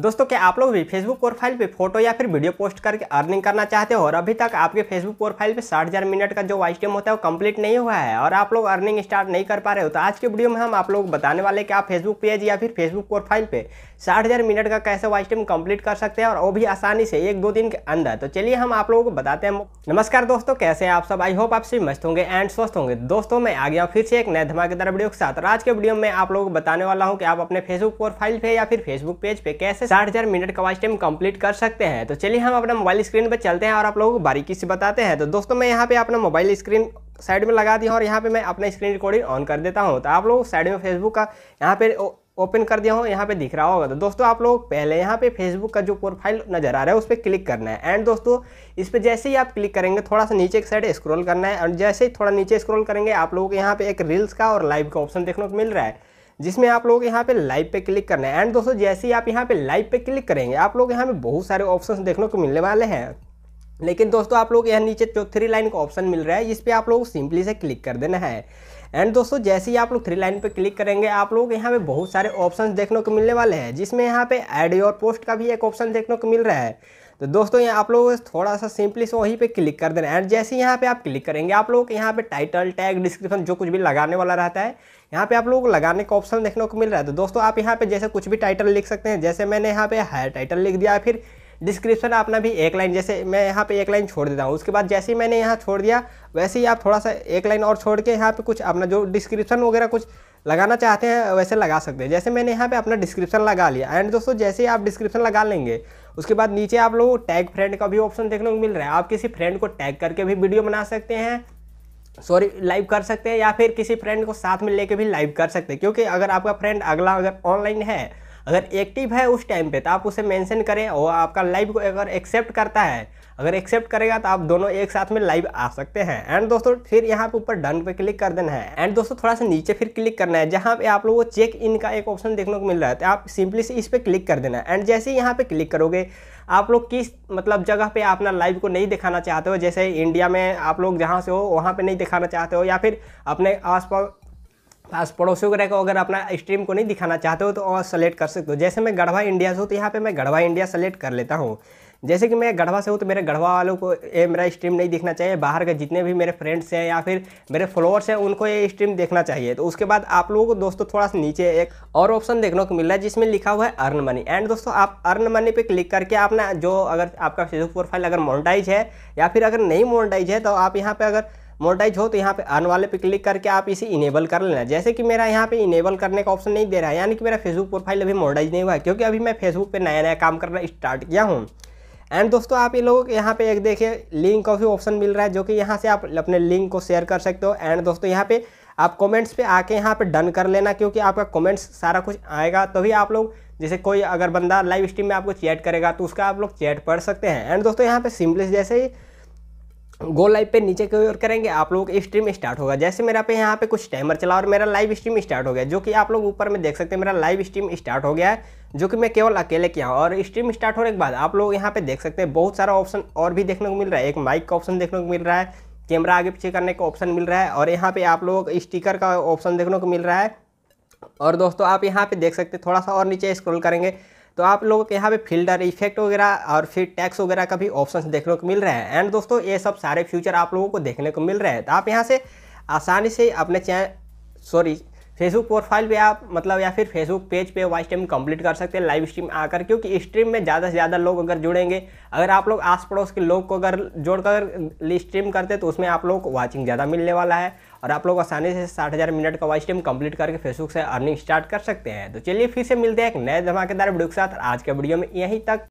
दोस्तों क्या आप लोग भी फेसबुक प्रोफाइल पे फोटो या फिर वीडियो पोस्ट करके अर्निंग करना चाहते हो और अभी तक आपके फेसबुक प्रोफाइल पे साठ हज़ार मिनट का जो वाइस टाइम होता है वो कंप्लीट नहीं हुआ है और आप लोग अर्निंग स्टार्ट नहीं कर पा रहे हो तो आज के वीडियो में हम आप लोग बताने वाले कि आप फेसबुक पेज या फिर फेसबुक प्रोफाइल पे साठ हज़ार मिनट का कैसे वाइस टाइम कंप्लीट कर सकते हैं और वो भी आसानी से एक दो दिन के अंदर तो चलिए हम आप लोगों को बताते हैं नमस्कार दोस्तों कैसे आप सब आई होप आप सभी मस्त होंगे एंड स्वस्थ होंगे दोस्तों मैं आ गया फिर से एक नए धमाकेदार वीडियो के साथ और आज के वीडियो में आप लोगों को बताने वाला हूँ कि आप अपने फेसबुक प्रोफाइल पे या फिर फेसबुक पेज पे कैसे साठ हज़ार मिनट का वॉच टाइम कंप्लीट कर सकते हैं तो चलिए हम अपना मोबाइल स्क्रीन पर चलते हैं और आप लोगों को बारीकी से बताते हैं तो दोस्तों मैं यहाँ पे अपना मोबाइल स्क्रीन साइड में लगा दिया और यहाँ पे मैं अपना स्क्रीन रिकॉर्डिंग ऑन कर देता हूँ तो आप लोग साइड में फेसबुक का यहाँ पे ओपन कर दिया हो यहाँ पे दिख रहा होगा तो दोस्तों आप लोग पहले यहाँ पे फेसबुक का जो प्रोफाइल नज़र आ रहा है उस पर क्लिक करना है एंड दोस्तों इस पर जैसे ही आप क्लिक करेंगे थोड़ा सा नीचे एक साइड स्क्रॉल करना है और जैसे ही थोड़ा नीचे स्क्रॉल करेंगे आप लोगों को यहाँ पे एक रील्स का और लाइव का ऑप्शन देखने को मिल रहा है जिसमें आप लोग यहाँ पे लाइव पे क्लिक करना है एंड दोस्तों जैसे ही आप यहाँ पे लाइव पे क्लिक करेंगे आप लोग यहाँ पे बहुत सारे ऑप्शन देखने को मिलने वाले हैं लेकिन दोस्तों आप लोग यहाँ नीचे जो थ्री लाइन का ऑप्शन मिल रहा है इस पर आप लोग सिंपली से क्लिक कर देना है एंड दोस्तों जैसे ही आप लोग थ्री लाइन पे क्लिक करेंगे आप लोग यहाँ पे बहुत सारे ऑप्शन देखने को मिलने वाले हैं जिसमें यहाँ पे एड योर पोस्ट का भी एक ऑप्शन देखने को मिल रहा है तो दोस्तों यहाँ आप लोग थोड़ा सा सिंपली से वहीं पे क्लिक कर देना एंड जैसे ही यहाँ पे आप क्लिक करेंगे आप लोग यहाँ पे टाइटल टैग डिस्क्रिप्शन जो कुछ भी लगाने वाला रहता है यहाँ पे आप लोग लगाने का ऑप्शन देखने को मिल रहा है तो दोस्तों आप यहाँ पे जैसे कुछ भी टाइटल लिख सकते हैं जैसे मैंने यहाँ पे हायर टाइटल लिख दिया फिर डिस्क्रिप्शन अपना भी एक लाइन जैसे मैं यहाँ पे एक लाइन छोड़ देता हूँ उसके बाद जैसे ही मैंने यहाँ छोड़ दिया वैसे ही आप थोड़ा सा एक लाइन और छोड़ के यहाँ पे कुछ अपना जो डिस्क्रिप्शन वगैरह कुछ लगाना चाहते हैं वैसे लगा सकते हैं जैसे मैंने यहाँ पे अपना डिस्क्रिप्शन लगा लिया एंड दोस्तों जैसे ही आप डिस्क्रिप्शन लगा लेंगे उसके बाद नीचे आप लोग टैग फ्रेंड का भी ऑप्शन देखने को मिल रहा है आप किसी फ्रेंड को टैग करके भी वीडियो बना सकते हैं सॉरी लाइव कर सकते हैं या फिर किसी फ्रेंड को साथ में लेके भी लाइव कर सकते हैं क्योंकि अगर आपका फ्रेंड अगला अगर ऑनलाइन है अगर एक्टिव है उस टाइम पे तो आप उसे मेंशन करें और आपका लाइव को अगर एक्सेप्ट करता है अगर एक्सेप्ट करेगा तो आप दोनों एक साथ में लाइव आ सकते हैं एंड दोस्तों फिर यहाँ पे ऊपर डन पे क्लिक कर देना है एंड दोस्तों थोड़ा सा नीचे फिर क्लिक करना है जहाँ पे आप लोगों को चेक इन का एक ऑप्शन देखने को मिल रहा है तो आप सिंपली से इस पर क्लिक कर देना है एंड जैसे ही यहाँ पे क्लिक करोगे आप लोग किस मतलब जगह पे अपना लाइव को नहीं दिखाना चाहते हो जैसे इंडिया में आप लोग जहाँ से हो वहाँ पे नहीं दिखाना चाहते हो या फिर अपने आसपास पास पड़ोसियों को रहकर अगर अपना स्ट्रीम को नहीं दिखाना चाहते हो तो और सेलेक्ट कर सकते हो जैसे मैं गढ़वा इंडिया से हूँ तो यहाँ पे मैं गढ़वा इंडिया सेलेक्ट कर लेता हूँ जैसे कि मैं गढ़वा से हूँ तो मेरे गढ़वा वालों को ये मेरा स्ट्रीम नहीं दिखना चाहिए बाहर के जितने भी मेरे फ्रेंड्स हैं या फिर मेरे फॉलोअर्स हैं उनको ये स्ट्रीम देखना चाहिए तो उसके बाद आप लोगों को दोस्तों थोड़ा सा नीचे एक और ऑप्शन देखने को मिल रहा है जिसमें लिखा हुआ है अर्न मनी एंड दोस्तों आप अर्न मनी पे क्लिक करके आप ना जो अगर आपका फेसबुक प्रोफाइल अगर मोनिटाइज है या फिर अगर नहीं मोनिटाइज है तो आप यहाँ पर अगर मोनेटाइज हो तो यहाँ पे अर्न वाले पे क्लिक करके आप इसे इनेबल कर लेना जैसे कि मेरा यहाँ पे इनेबल करने का ऑप्शन नहीं दे रहा है यानी कि मेरा फेसबुक प्रोफाइल अभी मोनेटाइज नहीं हुआ है क्योंकि अभी मैं फेसबुक पर नया नया काम करना स्टार्ट किया हूँ एंड दोस्तों आप ये लोगों के यहाँ पे एक देखिए लिंक का भी ऑप्शन मिल रहा है जो कि यहाँ से आप अपने लिंक को शेयर कर सकते हो एंड दोस्तों यहाँ पे आप कमेंट्स पे आके यहाँ पे डन कर लेना क्योंकि आपका कमेंट्स सारा कुछ आएगा तभी आप लोग जैसे कोई अगर बंदा लाइव स्ट्रीम में आपको चैट करेगा तो उसका आप लोग चैट पढ़ सकते हैं एंड दोस्तों यहाँ पे सिंपली जैसे ही गोल लाइव पे नीचे की ओर करेंगे आप लोगों स्ट्रीम स्टार्ट होगा जैसे मेरा पे यहाँ पे कुछ टाइमर चला और मेरा लाइव स्ट्रीम स्टार्ट हो गया जो कि आप लोग ऊपर में देख सकते हैं मेरा लाइव स्ट्रीम स्टार्ट हो गया है जो कि मैं केवल अकेले किया हूँ और स्ट्रीम स्टार्ट होने के बाद आप लोग यहाँ पे देख सकते हैं बहुत सारा ऑप्शन और भी देखने को मिल रहा है एक माइक का ऑप्शन देखने को मिल रहा है कैमरा आगे पीछे करने का ऑप्शन मिल रहा है और यहाँ पे आप लोग स्टीकर का ऑप्शन देखने को मिल रहा है और दोस्तों आप यहाँ पे देख सकते हैं थोड़ा सा और नीचे स्क्रॉल करेंगे तो आप लोगों के यहाँ पे फिल्टर इफेक्ट वगैरह और फिर टैक्स वगैरह का भी ऑप्शन देखने को मिल रहा है एंड दोस्तों ये सब सारे फ्यूचर आप लोगों को देखने को मिल रहे हैं तो आप यहाँ से आसानी से अपने चैन सॉरी फेसबुक प्रोफाइल पे आप मतलब या फिर फेसबुक पेज पे वाइस टाइम कंप्लीट कर सकते हैं लाइव स्ट्रीम आकर क्योंकि स्ट्रीम में ज़्यादा से ज़्यादा लोग अगर जुड़ेंगे अगर आप लोग आस पड़ोस के लोग को अगर जोड़कर स्ट्रीम करते तो उसमें आप लोग वाचिंग ज़्यादा मिलने वाला है और आप लोग आसानी से साठ हज़ार मिनट का वाइस टाइम कंप्लीट करके फेसबुक से अर्निंग स्टार्ट कर सकते हैं तो चलिए फिर से मिलते हैं एक नए धमाकेदार वीडियो के साथ आज के वीडियो में यहीं तक